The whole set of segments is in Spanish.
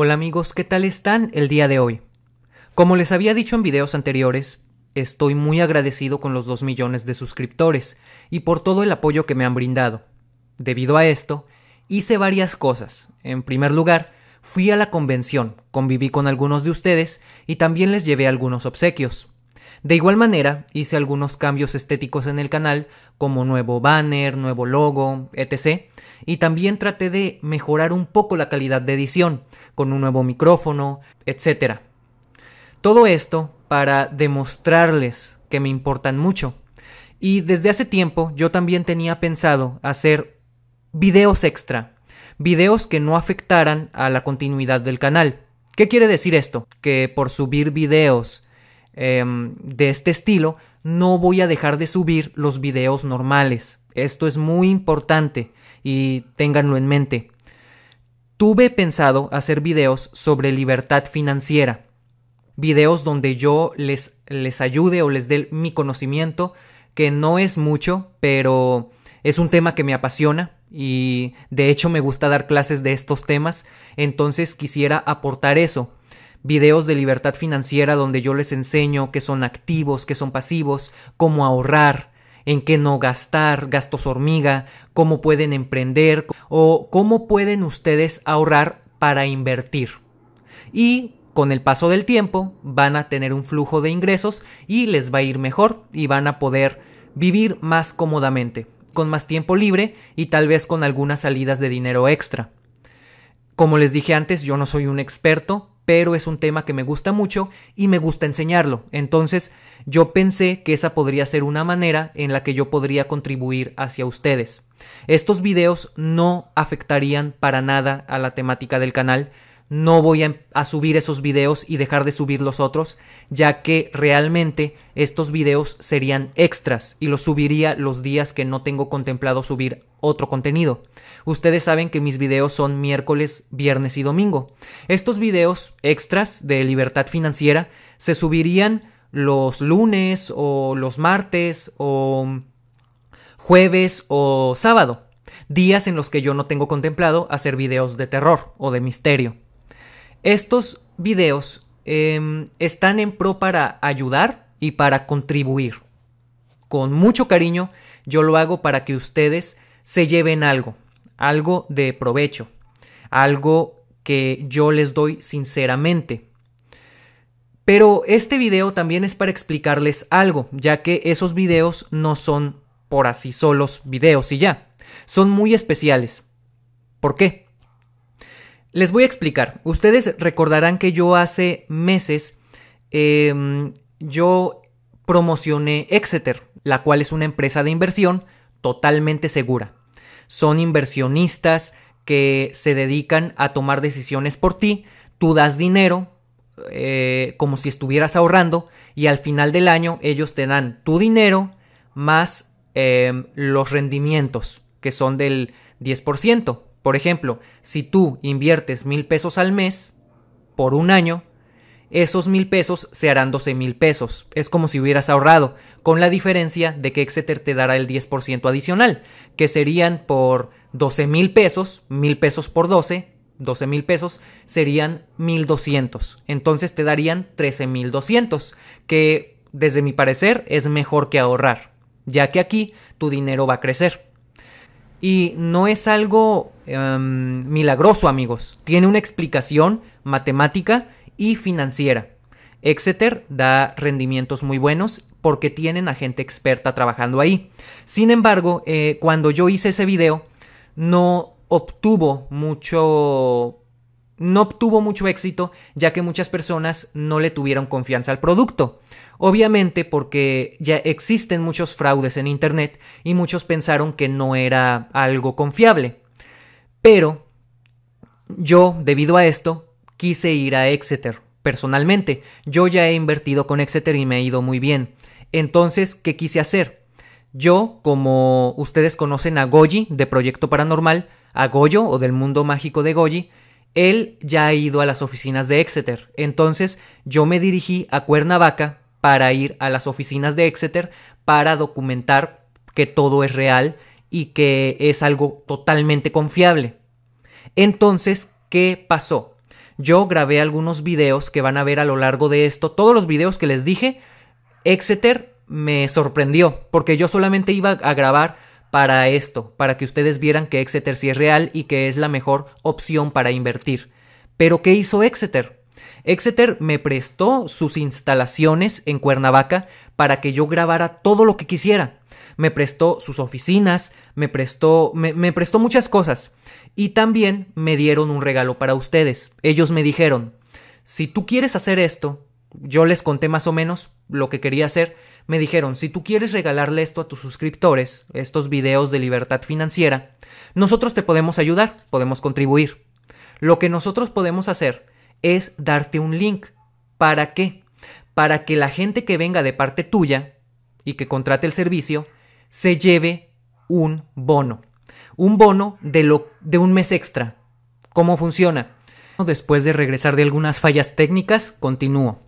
Hola amigos, ¿qué tal están el día de hoy? Como les había dicho en videos anteriores, estoy muy agradecido con los 2 millones de suscriptores y por todo el apoyo que me han brindado. Debido a esto, hice varias cosas. En primer lugar, fui a la convención, conviví con algunos de ustedes y también les llevé algunos obsequios. De igual manera, hice algunos cambios estéticos en el canal, como nuevo banner, nuevo logo, etc. Y también traté de mejorar un poco la calidad de edición, con un nuevo micrófono, etc. Todo esto para demostrarles que me importan mucho. Y desde hace tiempo yo también tenía pensado hacer videos extra, videos que no afectaran a la continuidad del canal. ¿Qué quiere decir esto? Que por subir videos Em, de este estilo, no voy a dejar de subir los videos normales. Esto es muy importante y ténganlo en mente. Tuve pensado hacer videos sobre libertad financiera. Videos donde yo les, les ayude o les dé mi conocimiento, que no es mucho, pero es un tema que me apasiona y de hecho me gusta dar clases de estos temas, entonces quisiera aportar eso videos de libertad financiera donde yo les enseño qué son activos, qué son pasivos, cómo ahorrar, en qué no gastar, gastos hormiga, cómo pueden emprender o cómo pueden ustedes ahorrar para invertir. Y con el paso del tiempo van a tener un flujo de ingresos y les va a ir mejor y van a poder vivir más cómodamente, con más tiempo libre y tal vez con algunas salidas de dinero extra. Como les dije antes, yo no soy un experto, pero es un tema que me gusta mucho y me gusta enseñarlo. Entonces yo pensé que esa podría ser una manera en la que yo podría contribuir hacia ustedes. Estos videos no afectarían para nada a la temática del canal, no voy a, em, subir esos videos y dejar de subir los otros, ya que realmente estos videos serían extras y los subiría los días que no tengo contemplado subir otro contenido. Ustedes saben que mis videos son miércoles, viernes y domingo. Estos videos extras de libertad financiera se subirían los lunes o los martes o jueves o sábado, días en los que yo no tengo contemplado hacer videos de terror o de misterio. Estos videos em, están en pro para ayudar y para contribuir. Con mucho cariño yo lo hago para que ustedes se lleven algo, algo de provecho, algo que yo les doy sinceramente. Pero este video también es para explicarles algo, ya que esos videos no son por así solos videos y ya, son muy especiales. ¿Por qué? Les voy a explicar. Ustedes recordarán que yo hace meses em, yo promocioné Exeter, la cual es una empresa de inversión totalmente segura son inversionistas que se dedican a tomar decisiones por ti, tú das dinero eh, como si estuvieras ahorrando y al final del año ellos te dan tu dinero más em, los rendimientos que son del 10%. Por ejemplo, si tú inviertes mil pesos al mes por un año, esos mil pesos se harán 12 mil pesos. Es como si hubieras ahorrado, con la diferencia de que Exeter te dará el 10% adicional, que serían por 12 mil pesos, mil pesos por 12, 12 mil pesos serían 1200. Entonces te darían 13 mil que desde mi parecer es mejor que ahorrar, ya que aquí tu dinero va a crecer. Y no es algo em, milagroso, amigos. Tiene una explicación matemática y financiera. Exeter da rendimientos muy buenos porque tienen a gente experta trabajando ahí. Sin embargo, eh, cuando yo hice ese video, no obtuvo mucho no obtuvo mucho éxito ya que muchas personas no le tuvieron confianza al producto. Obviamente porque ya existen muchos fraudes en Internet y muchos pensaron que no era algo confiable. Pero yo, debido a esto, quise ir a Exeter. Personalmente, yo ya he invertido con Exeter y me ha ido muy bien. Entonces, ¿qué quise hacer? Yo, como ustedes conocen a Goji de Proyecto Paranormal, a Goyo o del mundo mágico de Goji, él ya ha ido a las oficinas de Exeter. Entonces, yo me dirigí a Cuernavaca para ir a las oficinas de Exeter para documentar que todo es real y que es algo totalmente confiable. Entonces, ¿qué pasó? Yo grabé algunos videos que van a ver a lo largo de esto. Todos los videos que les dije, Exeter me sorprendió, porque yo solamente iba a grabar para esto, para que ustedes vieran que Exeter sí es real y que es la mejor opción para invertir. Pero ¿qué hizo Exeter? Exeter me prestó sus instalaciones en Cuernavaca para que yo grabara todo lo que quisiera. Me prestó sus oficinas, me prestó, me, prestó muchas cosas. Y también me dieron un regalo para ustedes. Ellos me dijeron, si tú quieres hacer esto, yo les conté más o menos lo que quería hacer, me dijeron, si tú quieres regalarle esto a tus suscriptores, estos videos de libertad financiera, nosotros te podemos ayudar, podemos contribuir. Lo que nosotros podemos hacer es darte un link. ¿Para qué? Para que la gente que venga de parte tuya y que contrate el servicio, se lleve un bono un bono de, un mes extra. ¿Cómo funciona? Después de regresar de algunas fallas técnicas, continúo.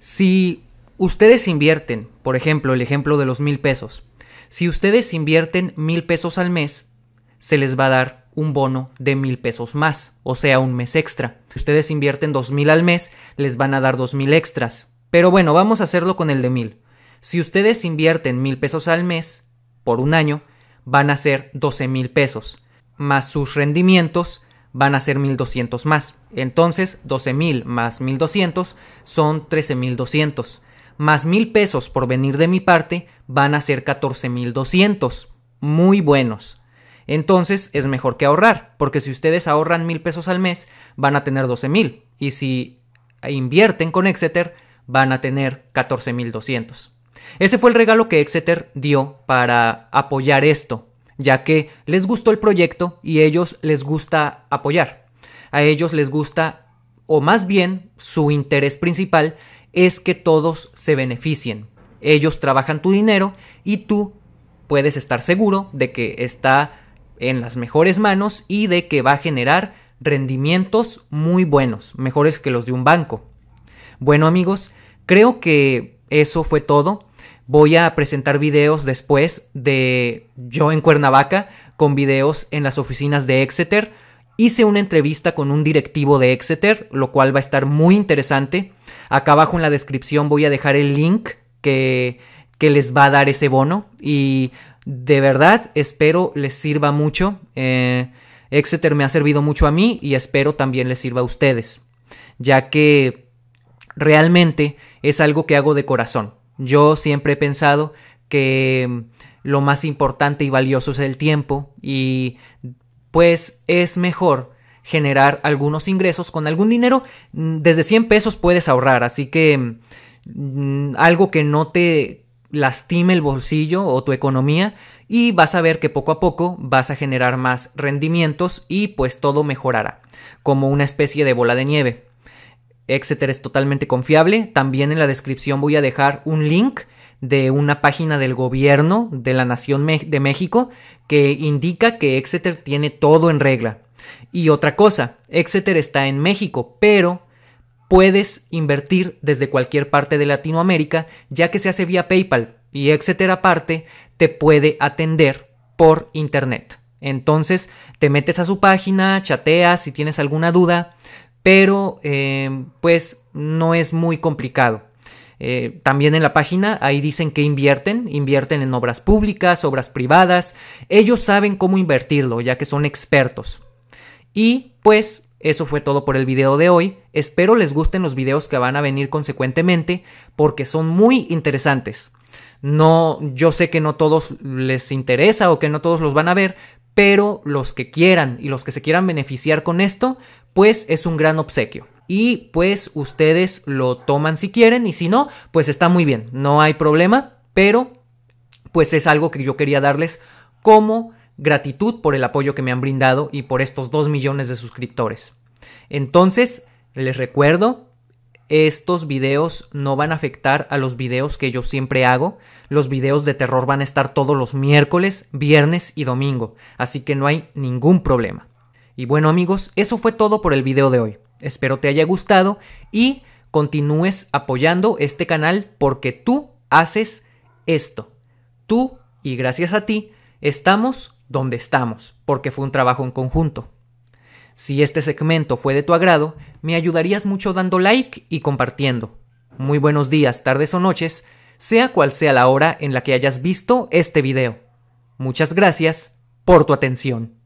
Si ustedes invierten, por ejemplo, el ejemplo de los mil pesos, si ustedes invierten mil pesos al mes, se les va a dar un bono de mil pesos más, o sea, un mes extra. Si ustedes invierten dos mil al mes, les van a dar dos mil extras. Pero bueno, vamos a hacerlo con el de mil. Si ustedes invierten mil pesos al mes por un año, van a ser 12 mil pesos, más sus rendimientos van a ser 1200 más. Entonces, 12.000 más 1200 son 13.200. Más 1000 pesos por venir de mi parte van a ser 14.200. Muy buenos. Entonces, es mejor que ahorrar, porque si ustedes ahorran mil pesos al mes, van a tener 12.000. Y si invierten con Exeter, van a tener 14.200. Ese fue el regalo que Exeter dio para apoyar esto, ya que les gustó el proyecto y ellos les gusta apoyar. A ellos les gusta, o más bien su interés principal, es que todos se beneficien. Ellos trabajan tu dinero y tú puedes estar seguro de que está en las mejores manos y de que va a generar rendimientos muy buenos, mejores que los de un banco. Bueno amigos, creo que eso fue todo voy a presentar videos después de yo en Cuernavaca con videos en las oficinas de Exeter. Hice una entrevista con un directivo de Exeter, lo cual va a estar muy interesante. Acá abajo en la descripción voy a dejar el link que, que les va a dar ese bono y de verdad espero les sirva mucho. Eh, Exeter me ha servido mucho a mí y espero también les sirva a ustedes, ya que realmente es algo que hago de corazón. Yo siempre he pensado que mm, lo más importante y valioso es el tiempo y pues es mejor generar algunos ingresos con algún dinero. Mm, desde 100 pesos puedes ahorrar, así que mm, algo que no te lastime el bolsillo o tu economía y vas a ver que poco a poco vas a generar más rendimientos y pues todo mejorará, como una especie de bola de nieve. Exeter es totalmente confiable. También en la descripción voy a dejar un link de una página del gobierno de la Nación de México que indica que Exeter tiene todo en regla. Y otra cosa, Exeter está en México, pero puedes invertir desde cualquier parte de Latinoamérica ya que se hace vía PayPal y Exeter aparte te puede atender por internet. Entonces te metes a su página, chateas si tienes alguna duda, pero eh, pues no es muy complicado. Eh, también en la página ahí dicen que invierten, invierten en obras públicas, obras privadas, ellos saben cómo invertirlo ya que son expertos. Y pues eso fue todo por el video de hoy, espero les gusten los videos que van a venir consecuentemente porque son muy interesantes. No, yo sé que no todos les interesa o que no todos los van a ver, pero los que quieran y los que se quieran beneficiar con esto, pues es un gran obsequio. Y pues ustedes lo toman si quieren y si no, pues está muy bien, no hay problema, pero pues es algo que yo quería darles como gratitud por el apoyo que me han brindado y por estos 2 millones de suscriptores. Entonces, les recuerdo estos videos no van a afectar a los videos que yo siempre hago. Los videos de terror van a estar todos los miércoles, viernes y domingo, así que no hay ningún problema. Y bueno amigos, eso fue todo por el video de hoy. Espero te haya gustado y continúes apoyando este canal porque tú haces esto. Tú y gracias a ti estamos donde estamos, porque fue un trabajo en conjunto. Si este segmento fue de tu agrado, me ayudarías mucho dando like y compartiendo. Muy buenos días, tardes o noches, sea cual sea la hora en la que hayas visto este video. Muchas gracias por tu atención.